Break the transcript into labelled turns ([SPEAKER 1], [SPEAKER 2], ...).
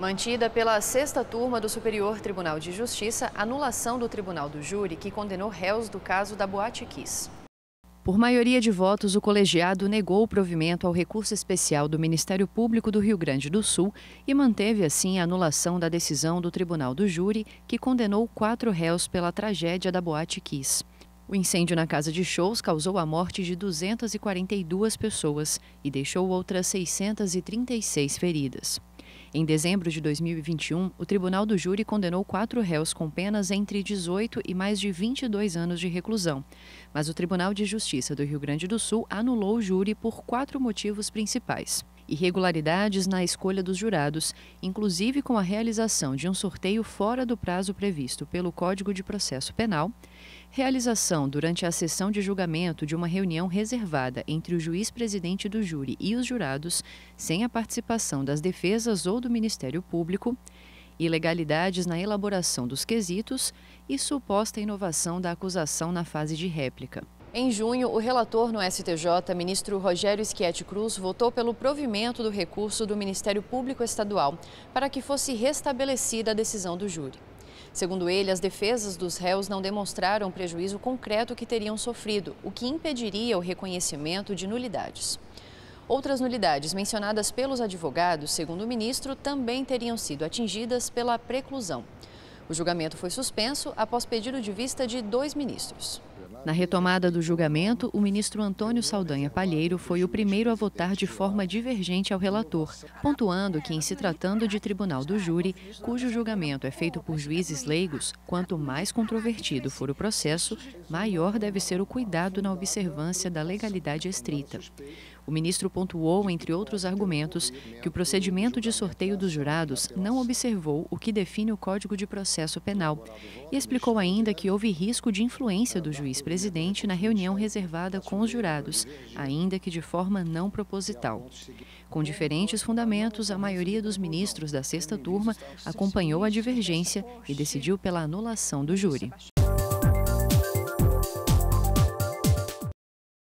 [SPEAKER 1] Mantida pela sexta turma do Superior Tribunal de Justiça, anulação do tribunal do júri que condenou réus do caso da Boate Kiss. Por maioria de votos, o colegiado negou o provimento ao recurso especial do Ministério Público do Rio Grande do Sul e manteve, assim, a anulação da decisão do Tribunal do Júri, que condenou quatro réus pela tragédia da Boate Kiss. O incêndio na casa de shows causou a morte de 242 pessoas e deixou outras 636 feridas. Em dezembro de 2021, o Tribunal do Júri condenou quatro réus com penas entre 18 e mais de 22 anos de reclusão. Mas o Tribunal de Justiça do Rio Grande do Sul anulou o júri por quatro motivos principais irregularidades na escolha dos jurados, inclusive com a realização de um sorteio fora do prazo previsto pelo Código de Processo Penal, realização durante a sessão de julgamento de uma reunião reservada entre o juiz presidente do júri e os jurados, sem a participação das defesas ou do Ministério Público, ilegalidades na elaboração dos quesitos e suposta inovação da acusação na fase de réplica. Em junho, o relator no STJ, ministro Rogério Schietti Cruz, votou pelo provimento do recurso do Ministério Público Estadual para que fosse restabelecida a decisão do júri. Segundo ele, as defesas dos réus não demonstraram prejuízo concreto que teriam sofrido, o que impediria o reconhecimento de nulidades. Outras nulidades mencionadas pelos advogados, segundo o ministro, também teriam sido atingidas pela preclusão. O julgamento foi suspenso após pedido de vista de dois ministros. Na retomada do julgamento, o ministro Antônio Saldanha Palheiro foi o primeiro a votar de forma divergente ao relator, pontuando que, em se tratando de tribunal do júri, cujo julgamento é feito por juízes leigos, quanto mais controvertido for o processo, maior deve ser o cuidado na observância da legalidade estrita. O ministro pontuou, entre outros argumentos, que o procedimento de sorteio dos jurados não observou o que define o Código de Processo Penal e explicou ainda que houve risco de influência do juiz-presidente na reunião reservada com os jurados, ainda que de forma não proposital. Com diferentes fundamentos, a maioria dos ministros da sexta turma acompanhou a divergência e decidiu pela anulação do júri.